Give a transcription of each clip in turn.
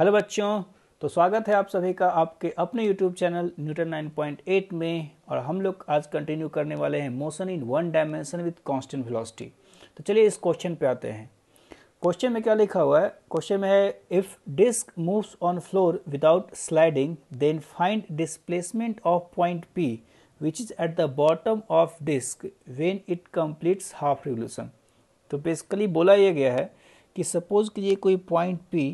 hello बच्चों तो स्वागत है आप सभी का आपके अपने यूट्यूब चैनल न्यूटन 9.8 में और हम लोग आज कंटिन्यू करने वाले हैं motion in one dimension with constant velocity तो चलिए इस क्वेश्चन पे आते हैं क्वेश्चन में क्या लिखा हुआ है क्वेश्चन में है if disc moves on floor without sliding then find displacement of point P which is at the bottom of disc when it completes half revolution तो बेसिकली बोला यह गया है कि सपोज़ कीजिए कोई पॉइंट पी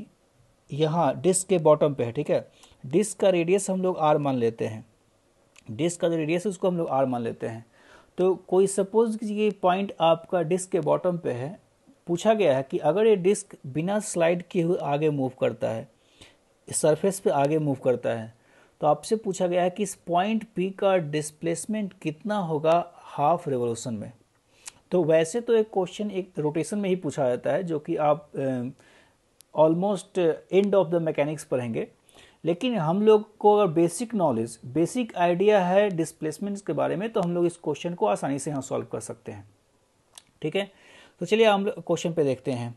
यहाँ डिस्क के बॉटम पे है ठीक है डिस्क का रेडियस हम लोग आर मान लेते हैं डिस्क का जो रेडियस है उसको हम लोग आर मान लेते हैं तो कोई सपोज ये पॉइंट आपका डिस्क के बॉटम पे है पूछा गया है कि अगर ये डिस्क बिना स्लाइड किए हुए आगे मूव करता है सरफेस पे आगे मूव करता है तो आपसे पूछा गया है कि इस पॉइंट पी का डिस्प्लेसमेंट कितना होगा हाफ रेवोल्यूशन में तो वैसे तो एक क्वेश्चन एक रोटेशन में ही पूछा जाता है जो कि आप almost end of the mechanics पढ़ेंगे लेकिन हम लोग को अगर बेसिक नॉलेज बेसिक आइडिया है डिस्प्लेसमेंट्स के बारे में तो हम लोग इस क्वेश्चन को आसानी से यहाँ सॉल्व कर सकते हैं ठीक है तो चलिए हम लोग क्वेश्चन पे देखते हैं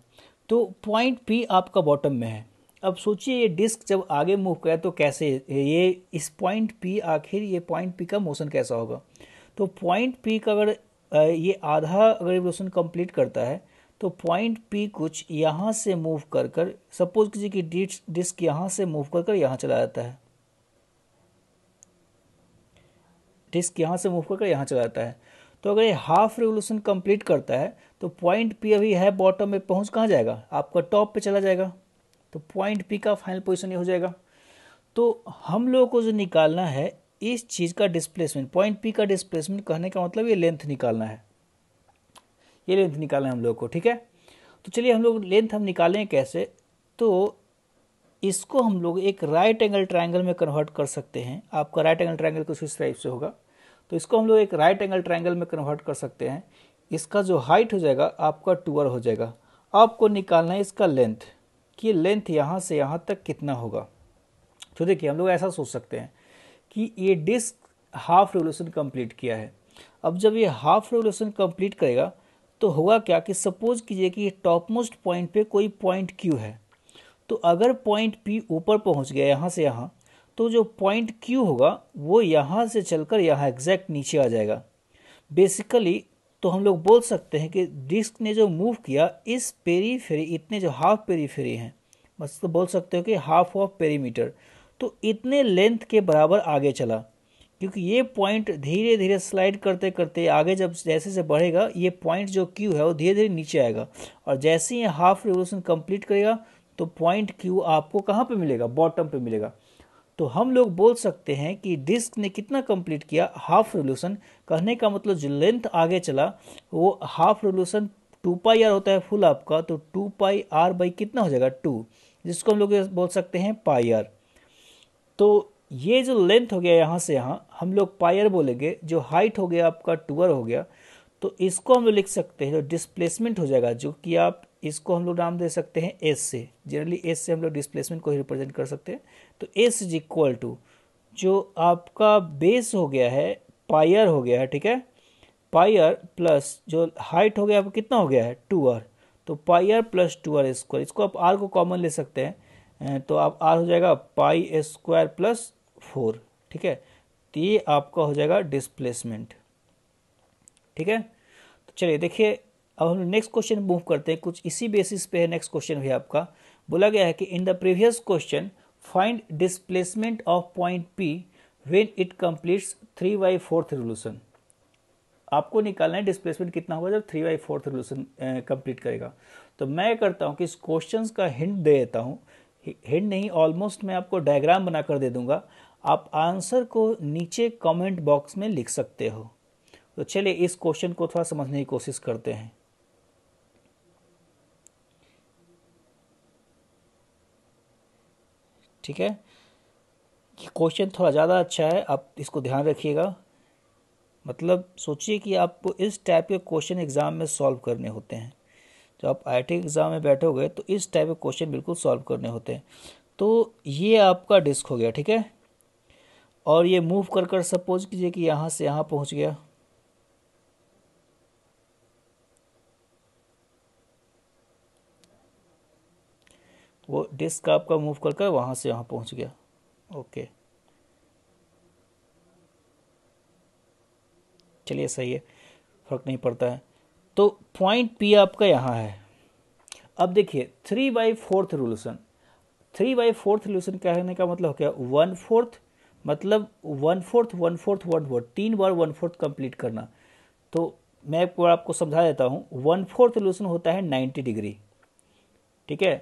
तो पॉइंट पी आपका बॉटम में है अब सोचिए ये डिस्क जब आगे मूव करे तो कैसे ये इस पॉइंट पी आखिर ये पॉइंट पी का मोशन कैसा होगा तो पॉइंट पी का अगर ये आधा अगर रिवोल्यूशन कंप्लीट करता है तो पॉइंट पी कुछ यहाँ से मूव कर कर सपोज कीजिए कि डिस्क डिस्क यहाँ से मूव कर कर यहाँ चला जाता है डिस्क यहाँ से मूव कर कर यहाँ चला जाता है तो अगर ये हाफ रेवोल्यूशन कंप्लीट करता है तो पॉइंट पी अभी है बॉटम में पहुँच कहाँ जाएगा आपका टॉप पे चला जाएगा तो पॉइंट पी का फाइनल पोजिशन ये हो जाएगा तो हम लोगों को जो निकालना है इस चीज़ का डिस्प्लेसमेंट पॉइंट पी का डिस्प्लेसमेंट कहने का मतलब ये लेंथ निकालना है ये लेंथ निकालना है हम लोग को ठीक है तो चलिए हम लोग लेंथ हम निकालें कैसे तो इसको हम लोग एक राइट एंगल ट्राइंगल में कन्वर्ट कर सकते हैं आपका राइट एंगल ट्राइंगल कुछ इस टाइप से होगा तो इसको हम लोग एक राइट एंगल ट्राइंगल में कन्वर्ट कर सकते हैं इसका जो हाइट हो जाएगा आपका टूअर हो जाएगा आपको निकालना है इसका लेंथ कि लेंथ यहाँ से यहाँ तक कितना होगा तो देखिए हम लोग ऐसा सोच सकते हैं कि ये डिस्क हाफ रेवोल्यूशन कंप्लीट किया है अब जब ये हाफ रेवोल्यूशन कंप्लीट करेगा तो होगा क्या कि सपोज कीजिए कि टॉप मोस्ट पॉइंट पे कोई पॉइंट क्यू है तो अगर पॉइंट पी ऊपर पहुंच गया यहाँ से यहाँ तो जो पॉइंट क्यू होगा वो यहाँ से चलकर यहाँ एग्जैक्ट नीचे आ जाएगा बेसिकली तो हम लोग बोल सकते हैं कि डिस्क ने जो मूव किया इस पेरीफेरी इतने जो हाफ पेरीफेरी हैं बस मतलब तो बोल सकते हो कि हाफ ऑफ पेरीमीटर तो इतने लेंथ के बराबर आगे चला क्योंकि ये पॉइंट धीरे धीरे स्लाइड करते करते आगे जब जैसे जैसे बढ़ेगा ये पॉइंट जो क्यू है वो धीरे धीरे नीचे आएगा और जैसे ही हाफ रिवोल्यूशन कंप्लीट करेगा तो पॉइंट क्यू आपको कहाँ पे मिलेगा बॉटम पे मिलेगा तो हम लोग बोल सकते हैं कि डिस्क ने कितना कंप्लीट किया हाफ रिवोल्यूशन कहने का मतलब जो लेंथ आगे चला वो half revolution two pi R होता है फुल आपका तो टू पाई आर बाई कितना हो जाएगा टू जिसको हम लोग बोल सकते हैं पाई आर तो ये जो लेंथ हो गया यहाँ से यहाँ हम लोग पायर बोलेंगे जो हाइट हो गया आपका टूअर हो गया तो इसको हम लोग लिख सकते हैं जो डिस्प्लेसमेंट हो जाएगा जो कि आप इसको हम लोग नाम दे सकते हैं एस से जनरली एस से हम लोग डिस्प्लेसमेंट को ही रिप्रेजेंट कर सकते हैं तो एस इज इक्वल टू जो आपका बेस हो गया है पायर हो गया है ठीक है पायर प्लस जो हाइट हो गया आपका कितना हो गया है टू आर तो pi R plus two R square इसको आप आर को कॉमन ले सकते हैं तो आप आर हो जाएगा पाई स्क्वायर प्लस फोर ठीक है तो ये आपका हो जाएगा डिस्प्लेसमेंट ठीक है तो चलिए देखिए अब हम नेक्स्ट क्वेश्चन मूव करते हैं कुछ इसी बेसिस पे है नेक्स्ट क्वेश्चन भी आपका बोला गया है कि in the previous question find displacement of point P when it completes three by fourth revolution आपको निकालना है डिस्प्लेसमेंट कितना होगा जब three by fourth revolution complete करेगा तो मैं करता हूँ कि इस क्वेश्चन का हिंट दे देता हूँ हिंट नहीं ऑलमोस्ट मैं आपको डायग्राम बनाकर दे दूंगा आप आंसर को नीचे कमेंट बॉक्स में लिख सकते हो तो चलिए इस क्वेश्चन को थोड़ा समझने की कोशिश करते हैं ठीक है क्वेश्चन थोड़ा ज़्यादा अच्छा है आप इसको ध्यान रखिएगा मतलब सोचिए कि आपको इस टाइप के क्वेश्चन एग्ज़ाम में सॉल्व करने होते हैं जब आप आई टी एग्ज़ाम में बैठोगे तो इस टाइप के क्वेश्चन बिल्कुल सॉल्व करने होते हैं तो ये आपका डिस्क हो गया ठीक है और ये मूव कर कर सपोज कीजिए कि यहाँ से यहाँ पहुँच गया वो डिस्क आपका मूव कर कर वहाँ से यहाँ पहुँच गया ओके चलिए सही है फ़र्क नहीं पड़ता है तो पॉइंट पी आपका यहाँ है अब देखिए three by fourth revolution three by fourth revolution कहने का मतलब क्या वन फोर्थ मतलब one fourth one fourth one fourth तीन बार वन फोर्थ कंप्लीट करना तो मैं एक बार आपको समझा देता हूँ वन फोर्थ रिवोल्यूशन होता है नाइन्टी डिग्री ठीक है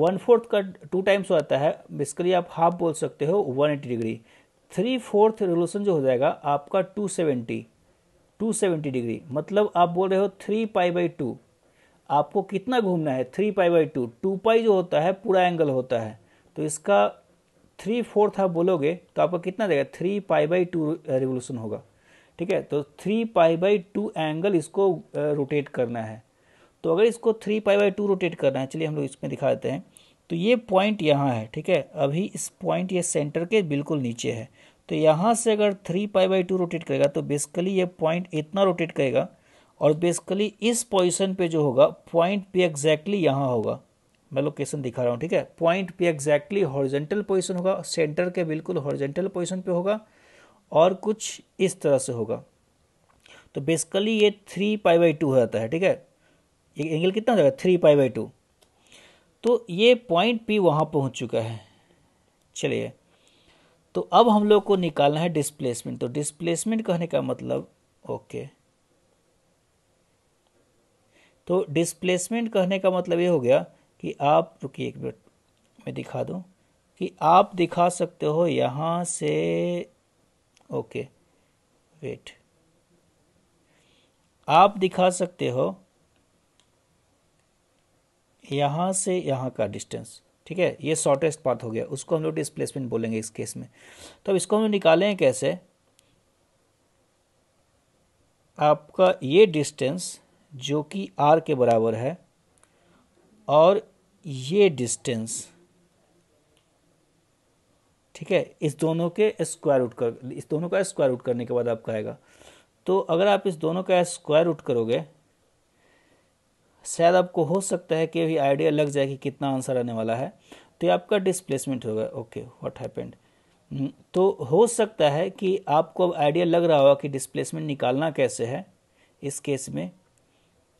वन फोर्थ का टू टाइम्स जाता है बेसिकली आप हाफ बोल सकते हो one eighty degree three fourth revolution जो हो जाएगा आपका two seventy two seventy degree मतलब आप बोल रहे हो थ्री पाई बाई टू आपको कितना घूमना है three pi by two two pi जो होता है पूरा एंगल होता है तो इसका थ्री फोर्थ आप बोलोगे तो आपका कितना देगा three pi by two revolution होगा ठीक है तो three pi by two angle इसको रोटेट करना है तो अगर इसको three pi by two rotate करना है चलिए हम लोग इसमें दिखा देते हैं तो ये पॉइंट यहाँ है ठीक है अभी इस पॉइंट ये सेंटर के बिल्कुल नीचे है तो यहाँ से अगर three pi by two rotate करेगा तो बेसिकली ये पॉइंट इतना रोटेट करेगा और बेसिकली इस पोजिशन पर जो होगा पॉइंट पे एग्जैक्टली यहाँ होगा मैं लोकेशन दिखा रहा हूँ ठीक है पॉइंट पे एग्जैक्टली हॉरिजेंटल पोजिशन होगा सेंटर के बिल्कुल हॉरिजेंटल पोजिशन पे होगा और कुछ इस तरह से होगा तो बेसिकली ये थ्री पाई बाई टू हो जाता है ठीक है ये एंगल कितना हो जाएगा थ्री पाई बाई टू तो ये पॉइंट पी वहाँ पहुँच चुका है चलिए तो अब हम लोग को निकालना है डिस्प्लेसमेंट तो डिस्प्लेसमेंट कहने का मतलब ओके तो डिस्प्लेसमेंट कहने का मतलब ये हो गया कि आप रुकिए एक मिनट मैं दिखा दूँ कि आप दिखा सकते हो यहाँ से ओके वेट आप दिखा सकते हो यहाँ से यहाँ का डिस्टेंस ठीक है ये शॉर्टेस्ट पाथ हो गया उसको हम लोग डिस्प्लेसमेंट बोलेंगे इस केस में तो अब इसको हम निकालें कैसे आपका ये डिस्टेंस जो कि आर के बराबर है और ये डिस्टेंस ठीक है इस दोनों के स्क्वायर रूट कर इस दोनों का स्क्वायर रूट करने के बाद आपका आएगा तो अगर आप इस दोनों का स्क्वायर रूट करोगे शायद आपको हो सकता है कि अभी आइडिया लग जाए कि कितना आंसर आने वाला है तो ये आपका डिस्प्लेसमेंट होगा ओके व्हाट हैपेंड तो हो सकता है कि आपको अब आइडिया लग रहा होगा कि डिस्प्लेसमेंट निकालना कैसे है इस केस में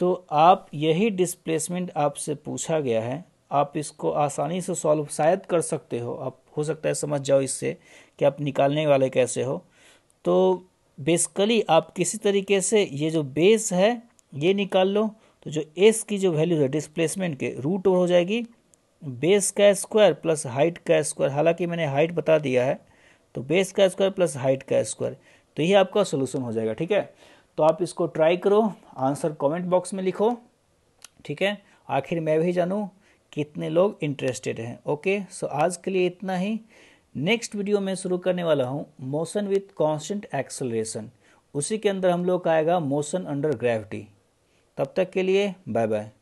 तो आप यही डिस्प्लेसमेंट आपसे पूछा गया है आप इसको आसानी से सॉल्व शायद कर सकते हो आप हो सकता है समझ जाओ इससे कि आप निकालने वाले कैसे हो तो बेसिकली आप किसी तरीके से ये जो बेस है ये निकाल लो तो जो एस की जो वैल्यू है डिस्प्लेसमेंट के रूट हो जाएगी बेस का स्क्वायर प्लस हाइट का स्क्वायर हालांकि मैंने हाइट बता दिया है तो बेस का स्क्वायर प्लस हाइट का स्क्वायर तो ये आपका सोल्यूशन हो जाएगा ठीक है तो आप इसको ट्राई करो आंसर कमेंट बॉक्स में लिखो ठीक है आखिर मैं भी जानूँ कितने लोग इंटरेस्टेड हैं ओके सो आज के लिए इतना ही नेक्स्ट वीडियो में शुरू करने वाला हूँ मोशन विथ कॉन्स्टेंट एक्सलेशन उसी के अंदर हम लोग का आएगा मोशन अंडर ग्रेविटी तब तक के लिए बाय बाय